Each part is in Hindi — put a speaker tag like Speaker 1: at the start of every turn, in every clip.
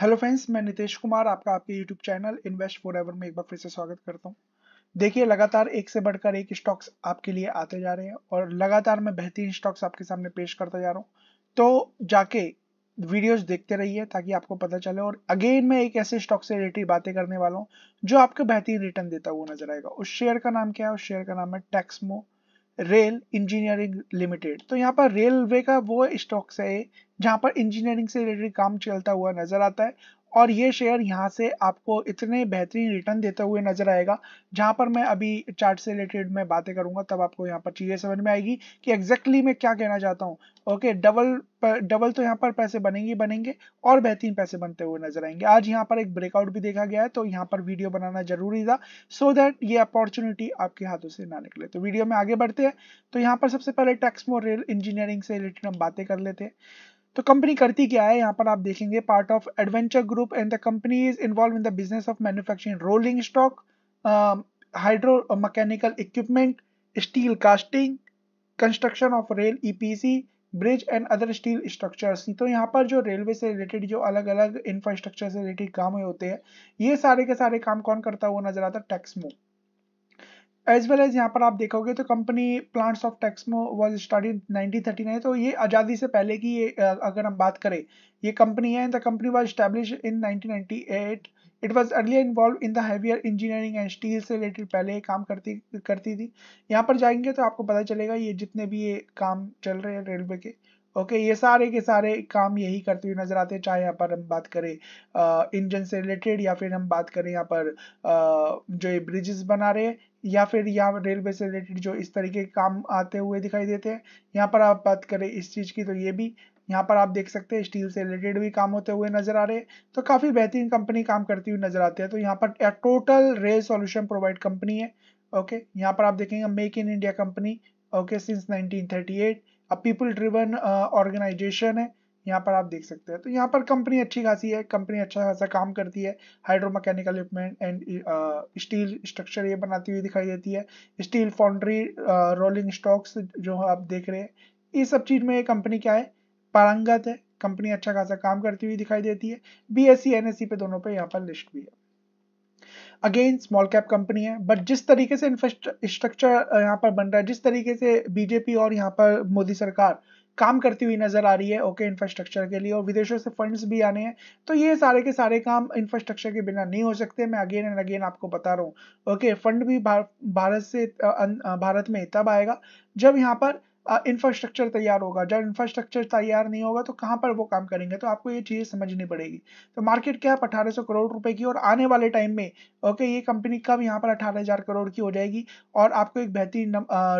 Speaker 1: हेलो फ्रेंड्स मैं नितेश कुमार आपका आपके यूट्यूब चैनल इन्वेस्ट फॉर में एक बार फिर से स्वागत करता हूँ देखिए लगातार एक से बढ़कर एक स्टॉक्स आपके लिए आते जा रहे हैं और लगातार मैं बेहतरीन स्टॉक्स आपके सामने पेश करता जा रहा हूँ तो जाके वीडियोस देखते रहिए ताकि आपको पता चले और अगेन मैं एक ऐसे स्टॉक से रिलेटेड बातें करने वाला हूँ जो आपको बेहतरीन रिटर्न देता हुआ नजर आएगा उस शेयर का नाम क्या है उस शेयर का नाम है टैक्समो रेल इंजीनियरिंग लिमिटेड तो यहाँ पर रेलवे का वो स्टॉक्स है जहां पर इंजीनियरिंग से रिलेटेड काम चलता हुआ नजर आता है और ये शेयर यहाँ से आपको इतने बेहतरीन रिटर्न देते हुए नजर आएगा जहाँ पर मैं अभी चार्ट से रिलेटेड मैं बातें करूंगा तब आपको यहाँ पर चीज़ें समझ में आएगी कि एग्जैक्टली मैं क्या कहना चाहता हूँ ओके डबल डबल तो यहाँ पर पैसे बनेंगे बनेंगे और बेहतरीन पैसे बनते हुए नजर आएंगे आज यहाँ पर एक ब्रेकआउट भी देखा गया है तो यहाँ पर वीडियो बनाना जरूरी था सो so दैट ये अपॉर्चुनिटी आपके हाथों से ना निकले तो वीडियो में आगे बढ़ते हैं तो यहाँ पर सबसे पहले टैक्स मोर रेल इंजीनियरिंग से रिलेटेड हम बातें कर लेते हैं तो कंपनी करती क्या है यहाँ पर आप देखेंगे part of adventure group and the company is involved in the business of manufacturing rolling stock hydro mechanical equipment steel casting construction of rail EPC bridge and other steel structures तो यहाँ पर जो रेलवे से रिलेटेड जो अलग अलग इंफ्रास्ट्रक्चर से रिलेटेड काम होते हैं ये सारे के सारे काम कौन करता हुआ नजर आता है टैक्समो एज वेल एज यहाँ पर आप देखोगे तो company plants of Texmaco was thirty nine तो ये आज़ादी से पहले की ये अगर हम बात करें ये कंपनी है the company was establish in it was earlier involved in the heavy engineering and steel से रिलेटेड पहले काम करती करती थी यहाँ पर जाएंगे तो आपको पता चलेगा ये जितने भी ये काम चल रहे हैं रेलवे के ओके ये सारे के सारे काम यही करते हुए नजर आते हैं चाहे यहाँ पर हम बात करें इंजन से रिलेटेड या फिर हम बात करें यहाँ पर आ, जो ये ब्रिजेस बना रहे हैं या फिर यहाँ रेलवे से रिलेटेड जो इस तरीके के काम आते हुए दिखाई देते हैं यहाँ पर आप बात करें इस चीज़ की तो ये भी यहाँ पर आप देख सकते हैं स्टील से रिलेटेड भी काम होते हुए नजर आ रहे हैं तो काफ़ी बेहतरीन कंपनी काम करती हुई नजर आती है तो यहाँ पर total rail solution provide company है ओके यहाँ पर आप देखेंगे make in India company okay since 1938 a people driven organization है यहाँ पर आप देख सकते हैं तो यहाँ पर कंपनी अच्छी खासी है कंपनी अच्छा खासा काम करती है hydro mechanical equipment and steel structure ये बनाती हुई दिखाई देती है स्टील फाउंड्री रोलिंग स्टॉक्स जो आप देख रहे हैं ये सब चीज में ये कंपनी क्या है पारंगत है कंपनी अच्छा खासा काम करती हुई दिखाई देती है बी एस e, e पे दोनों पे यहाँ पर लिस्ट भी है अगेन स्मॉल कैप कंपनी है बट जिस तरीके से इंफ्रास्ट्रक्चर uh, यहाँ पर बन रहा है जिस तरीके से बीजेपी और यहाँ पर मोदी सरकार काम करती हुई नजर आ रही है ओके इंफ्रास्ट्रक्चर के लिए और विदेशों से फंड्स भी आने हैं तो ये सारे के सारे काम इंफ्रास्ट्रक्चर के बिना नहीं हो सकते मैं अगेन एंड अगेन आपको बता रहा हूँ ओके फंड भी भारत से अं, भारत में तब आएगा जब यहाँ पर इंफ्रास्ट्रक्चर तैयार होगा जब इंफ्रास्ट्रक्चर तैयार नहीं होगा तो कहाँ पर वो काम करेंगे तो आपको ये चीज़ें समझनी पड़ेगी तो मार्केट क्या अठारह सौ करोड़ रुपए की और आने वाले टाइम में ओके ये कंपनी कब यहाँ पर अठारह हज़ार करोड़ की हो जाएगी और आपको एक बेहतरीन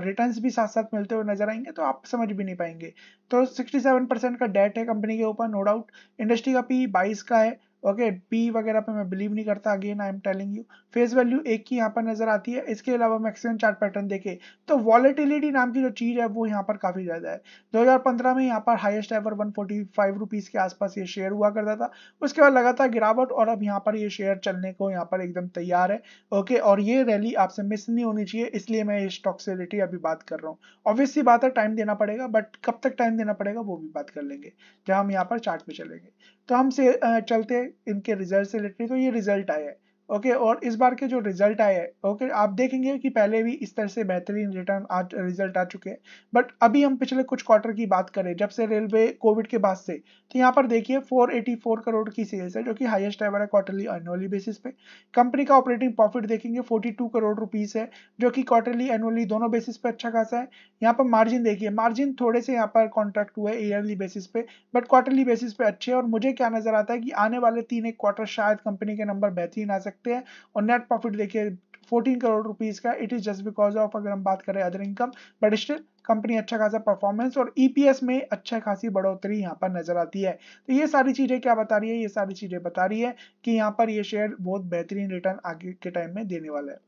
Speaker 1: रिटर्न भी साथ साथ मिलते हुए नजर आएंगे तो आप समझ भी नहीं पाएंगे तो सिक्सटी परसेंट का डेट है कंपनी के ऊपर नो डाउट इंडस्ट्री का पी बाईस का है ओके पी वगैरह पे मैं बिलीव नहीं करता again I am telling you face value एक की यहाँ पर नजर आती है इसके अलावा मैक्सिमम चार्ट पैटर्न देखे तो वॉलेटिलिटी नाम की जो चीज़ है वो यहाँ पर काफ़ी ज़्यादा है 2015 में यहाँ पर हाईएस्ट एवर 145 फोर्टी के आसपास ये शेयर हुआ करता था उसके बाद लगातार गिरावट और अब यहाँ पर ये शेयर चलने को यहाँ पर एकदम तैयार है ओके और ये रैली आपसे मिस नहीं होनी चाहिए इसलिए मैं इस स्टॉक से रिलेटेड अभी बात कर रहा हूँ ऑब्वियसली बात है टाइम देना पड़ेगा बट कब तक टाइम देना पड़ेगा वो भी बात कर लेंगे जब हम यहाँ पर चार्ट पे चलेंगे काम तो से चलते इनके रिजल्ट से रिलेटेड तो ये रिजल्ट आया है ओके okay, और इस बार के जो रिजल्ट आए हैं ओके okay, आप देखेंगे कि पहले भी इस तरह से बेहतरीन रिटर्न आ रिजल्ट आ चुके हैं बट अभी हम पिछले कुछ क्वार्टर की बात करें जब से रेलवे कोविड के बाद से तो यहाँ पर देखिए 484 करोड़ की सेल्स है जो कि हाईएस्ट एवर है क्वार्टरली एनुअली बेसिस पे कंपनी का ऑपरेटिंग प्रॉफिट देखेंगे फोर्टी करोड़ रुपीज़ है जो कि क्वार्टरली एनुअली दोनों बेसिस पे अच्छा खासा है यहाँ पर मार्जिन देखिए मार्जिन थोड़े से यहाँ पर कॉन्ट्रैक्ट हुए ईयरली बेसिस पे बट क्वार्टरली बेसिस पे अच्छे और मुझे क्या नजर आता है कि आने वाले तीन एक क्वार्टर शायद कंपनी के नंबर बेहतरीन आ सकते सकते हैं और नेट प्रॉफिट देखिए 14 करोड़ रुपीज का it is just because of अगर हम बात करें other income but still company अच्छा खासा परफॉर्मेंस और ईपीएस e में अच्छा खासी बढ़ोतरी यहाँ पर नजर आती है तो ये सारी चीजें क्या बता रही है ये सारी चीजें बता रही है कि यहाँ पर ये शेयर बहुत बेहतरीन रिटर्न आगे के टाइम में देने वाला है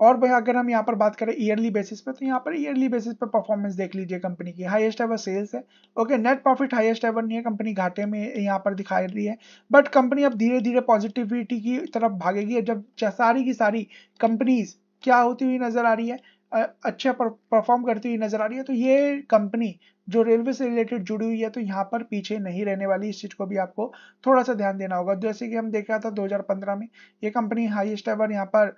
Speaker 1: और भाई अगर हम यहाँ पर बात करें ईयरली बेसिस पे तो यहाँ पर ईयरली बेसिस पे परफॉर्मेंस देख लीजिए कंपनी की हाईएस्ट एवर सेल्स है okay net profit highest ever नहीं है कंपनी घाटे में यहाँ पर दिखा रही है बट कंपनी अब धीरे धीरे पॉजिटिविटी की तरफ भागेगी जब सारी की सारी कंपनीज क्या होती हुई नजर आ रही है अच्छा परफॉर्म करती हुई नजर आ रही है तो ये कंपनी जो रेलवे से रिलेटेड जुड़ी हुई है तो यहाँ पर पीछे नहीं रहने वाली इस चीज़ को भी आपको थोड़ा सा ध्यान देना होगा जैसे कि हम देखा था 2015 में ये कंपनी हाईएस्ट एवर यहाँ पर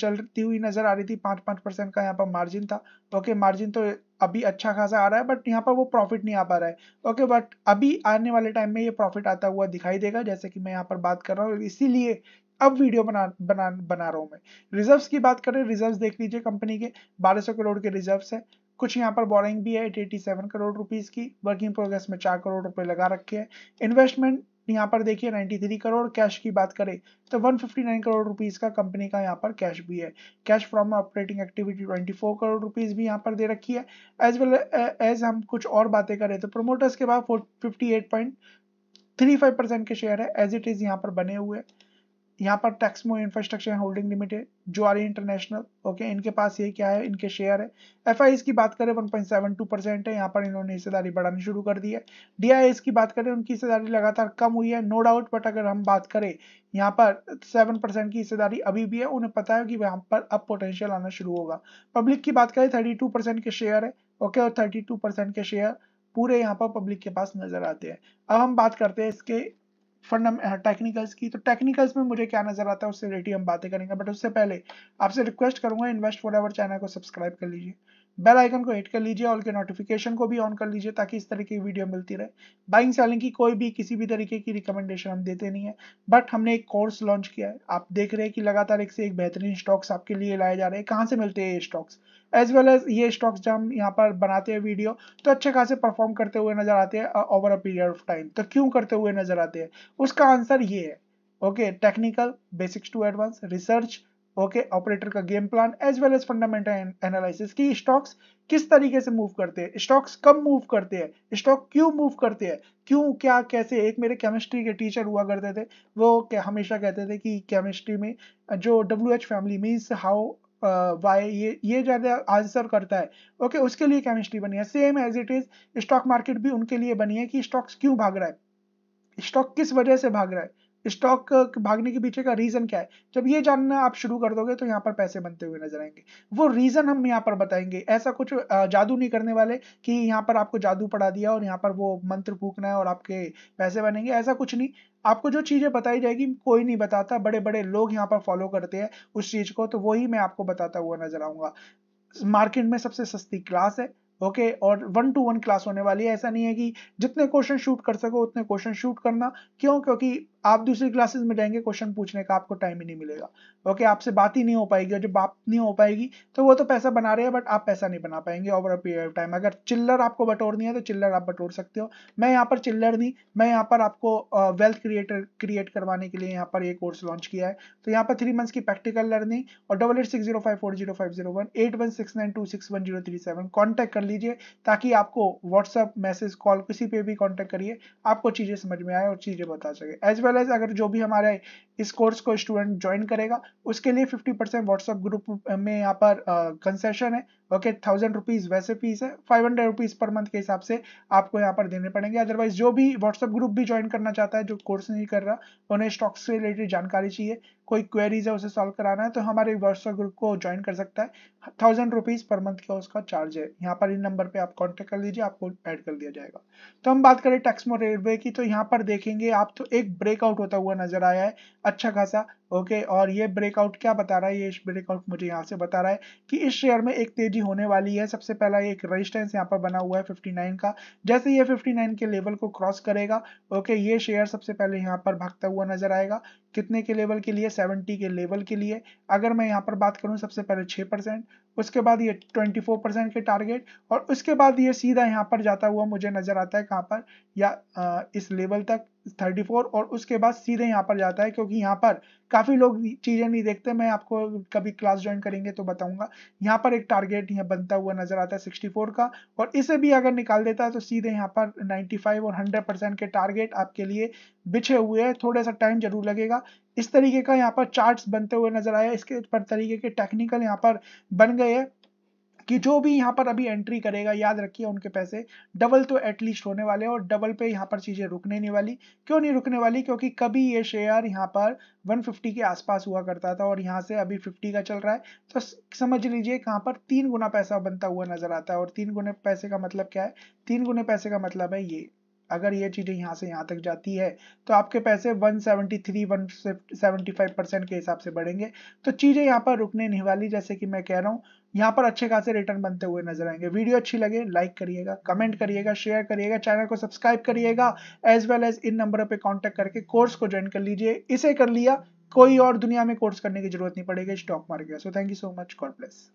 Speaker 1: चलती हुई नजर आ रही थी पांच पांच परसेंट का यहाँ पर मार्जिन था ओके तो मार्जिन तो अभी अच्छा खासा आ रहा है बट यहाँ पर वो प्रॉफिट नहीं आ पा रहा है ओके बट अभी आने वाले टाइम में ये प्रॉफिट आता हुआ दिखाई देगा जैसे कि मैं यहाँ पर बात कर रहा हूँ इसीलिए अब वीडियो बना बना बना रहा हूँ मैं रिजर्व्स की बात करें रिजर्व्स देख लीजिए कंपनी के 1200 करोड़ के रिजर्व्स है कुछ यहाँ पर बोरिंग भी है एट करोड़ रुपीज़ की वर्किंग प्रोग्रेस में चार करोड़ रुपए लगा रखे हैं इन्वेस्टमेंट यहाँ पर देखिए 93 करोड़ कैश की बात करें तो 159 करोड़ रुपीस का कंपनी का यहाँ पर कैश भी है cash from operating activity 24 crore rupees भी यहाँ पर दे रखी है एज वेल एज हम कुछ और बातें करें तो प्रोमोटर्स के बाद फिफ्टी परसेंट के शेयर है एज इट इज यहाँ पर बने हुए हैं यहाँ पर टेक्समो इंफ्रास्ट्रक्चर होल्डिंग लिमिटेड जो आ रही इंटरनेशनल ओके इनके पास ये क्या है इनके शेयर है एफ की बात करें 1.72 परसेंट है यहाँ पर इन्होंने हिस्सेदारी बढ़ानी शुरू कर दी है डी की बात करें उनकी हिस्सेदारी लगातार कम हुई है नो डाउट बट अगर हम बात करें यहाँ पर सेवन परसेंट की हिस्सेदारी अभी भी है उन्हें पता है कि यहाँ पर अब पोटेंशियल आना शुरू होगा पब्लिक की बात करें थर्टी के शेयर है ओके और थर्टी के शेयर पूरे यहाँ पर पब्लिक के पास नजर आते हैं अब हम बात करते हैं इसके टेक्निकल्स की तो टेक्निकल्स में मुझे क्या नजर आता है उससे रिलेटेड हम बातें करेंगे बट उससे पहले आपसे रिक्वेस्ट करूंगा इन्वेस्ट फॉर एवर चैनल को सब्सक्राइब कर लीजिए बेल आइकन को हिट कर लीजिए और के नोटिफिकेशन को भी ऑन कर लीजिए ताकि इस तरह की वीडियो मिलती रहे बाइंग सेलिंग की कोई भी किसी भी तरीके की रिकमेंडेशन हम देते नहीं है बट हमने एक कोर्स लॉन्च किया है आप देख रहे हैं कि लगातार एक से एक बेहतरीन स्टॉक्स आपके लिए लाए जा रहे हैं कहाँ से मिलते हैं ये स्टॉक्स एज वेल एज ये स्टॉक्स जब हम यहाँ पर बनाते हैं वीडियो तो अच्छे खासे परफॉर्म करते हुए नजर आते हैं over a period of time तो क्यों करते हुए नजर आते हैं उसका आंसर ये है okay technical basics to advance research okay operator का game plan as well as fundamental analysis की स्टॉक्स किस तरीके से मूव करते हैं स्टॉक्स कब मूव करते हैं स्टॉक क्यों मूव करते हैं क्यों क्या कैसे एक मेरे केमिस्ट्री के टीचर हुआ करते थे वो क्या हमेशा कहते थे कि केमिस्ट्री में जो W H family means how why ये ये ज़्यादा आंसर करता है ओके okay, उसके लिए केमिस्ट्री बनी है same as it is stock market भी उनके लिए बनी है कि स्टॉक्स क्यों भाग रहा है स्टॉक किस वजह से भाग रहा है स्टॉक भागने के पीछे का रीजन क्या है जब ये जानना आप शुरू कर दोगे तो यहाँ पर पैसे बनते हुए नजर आएंगे वो रीजन हम यहाँ पर बताएंगे ऐसा कुछ जादू नहीं करने वाले कि यहाँ पर आपको जादू पढ़ा दिया और यहाँ पर वो मंत्र फूकना है और आपके पैसे बनेंगे ऐसा कुछ नहीं आपको जो चीज़ें बताई जाएगी कोई नहीं बताता बड़े बड़े लोग यहाँ पर फॉलो करते हैं उस चीज़ को तो वही मैं आपको बताता हुआ नजर आऊंगा मार्केट में सबसे सस्ती क्लास है ओके okay, और वन टू वन क्लास होने वाली है ऐसा नहीं है कि जितने क्वेश्चन शूट कर सको उतने क्वेश्चन शूट करना क्यों क्योंकि आप दूसरी क्लासेस में जाएंगे क्वेश्चन पूछने का आपको टाइम ही नहीं मिलेगा ओके आपसे बात ही नहीं हो पाएगी और जब बात नहीं हो पाएगी तो वो तो पैसा बना रहे हैं बट आप पैसा नहीं बना पाएंगे over a period of time अगर चिल्लर आपको बटोरनी है तो चिल्लर आप बटोर सकते हो मैं यहाँ पर चिल्लर नहीं मैं यहाँ पर आपको वेल्थ क्रिएटर क्रिएट करवाने के लिए यहाँ पर ये कोर्स लॉन्च किया है तो यहाँ पर थ्री मंथ्स की प्रैक्टिकल लर्निंग और double eight six zero five four zero five zero one eight one six nine two six one zero three seven contact कर लीजिए ताकि आपको व्हाट्सअप मैसेज कॉल किसी पे भी कॉन्टैक्ट करिए आपको चीज़ें समझ में आए और चीज़ें बता सके एज वेल वेल एज अगर जो भी हमारे इस कोर्स को स्टूडेंट ज्वाइन करेगा उसके लिए 50 परसेंट व्हाट्सएप ग्रुप में यहाँ पर कंसेशन uh, है ओके थाउजेंड रुपीज़ वैसे फीस है five hundred rupees per month के हिसाब से आपको यहाँ पर देने पड़ेंगे अदरवाइज जो भी व्हाट्सएप ग्रुप भी ज्वाइन करना चाहता है जो कोर्स नहीं कर रहा उन्हें स्टॉक्स से रिलेटेड जानकारी चाहिए कोई क्वेरीज है उसे सॉल्व कराना है तो हमारे व्हाट्सएप ग्रुप को ज्वाइन कर सकता है थाउजेंड रुपीज़ पर मंथ का उसका चार्ज है यहाँ पर इन नंबर पर आप कॉन्टेक्ट कर लीजिए आपको एड कर दिया जाएगा तो हम बात करें टैक्समो रेलवे की तो यहाँ पर देखेंगे आप तो एक ब्रेक ब्रेकआउट होता हुआ नजर आया है अच्छा खासा ओके और ये ब्रेकआउट क्या बता रहा है ये ब्रेकआउट मुझे यहाँ से बता रहा है कि इस शेयर में एक तेजी होने वाली है सबसे पहला एक रेजिस्टेंस यहाँ पर बना हुआ है 59 का जैसे ये 59 के लेवल को क्रॉस करेगा ओके ये शेयर सबसे पहले यहाँ पर भागता हुआ नजर आएगा कितने के लेवल के लिए सेवेंटी के लेवल के लिए अगर मैं यहाँ पर बात करूँ सबसे पहले छः उसके बाद ये 24 के टारगेट और उसके बाद ये सीधा यहाँ पर जाता हुआ मुझे नजर आता है कहाँ पर या इस लेवल तक थर्टी फोर और उसके बाद सीधे यहाँ पर जाता है क्योंकि यहाँ पर काफ़ी लोग चीज़ें नहीं देखते मैं आपको कभी क्लास ज्वाइन करेंगे तो बताऊंगा यहाँ पर एक टारगेट यहाँ बनता हुआ नज़र आता है सिक्सटी फोर का और इसे भी अगर निकाल देता है तो सीधे यहाँ पर नाइन्टी फाइव और हंड्रेड परसेंट के टारगेट आपके लिए बिछे हुए हैं थोड़ा सा टाइम जरूर लगेगा इस तरीके का यहाँ पर चार्ट्स बनते हुए नज़र आया इसके पर तरीके के टेक्निकल यहाँ पर बन गए हैं कि जो भी यहाँ पर अभी एंट्री करेगा याद रखिए उनके पैसे डबल तो एटलीस्ट होने वाले और डबल पे यहाँ पर चीज़ें रुकने नहीं वाली क्यों नहीं रुकने वाली क्योंकि कभी ये शेयर यहाँ पर 150 के आसपास हुआ करता था और यहाँ से अभी 50 का चल रहा है तो समझ लीजिए कहाँ पर तीन गुना पैसा बनता हुआ नजर आता है और तीन गुने पैसे का मतलब क्या है तीन गुने पैसे का मतलब है ये अगर ये चीज़ें यहाँ से यहाँ तक जाती है तो आपके पैसे 173 175 परसेंट के हिसाब से बढ़ेंगे तो चीज़ें यहाँ पर रुकने नहीं वाली जैसे कि मैं कह रहा हूँ यहाँ पर अच्छे खासे रिटर्न बनते हुए नजर आएंगे वीडियो अच्छी लगे लाइक करिएगा कमेंट करिएगा शेयर करिएगा चैनल को सब्सक्राइब करिएगा एज वेल एज इन नंबरों पर कांटेक्ट करके कोर्स को ज्वाइन कर लीजिए इसे कर लिया कोई और दुनिया में कोर्स करने की जरूरत नहीं पड़ेगी stock market so thank you so much God bless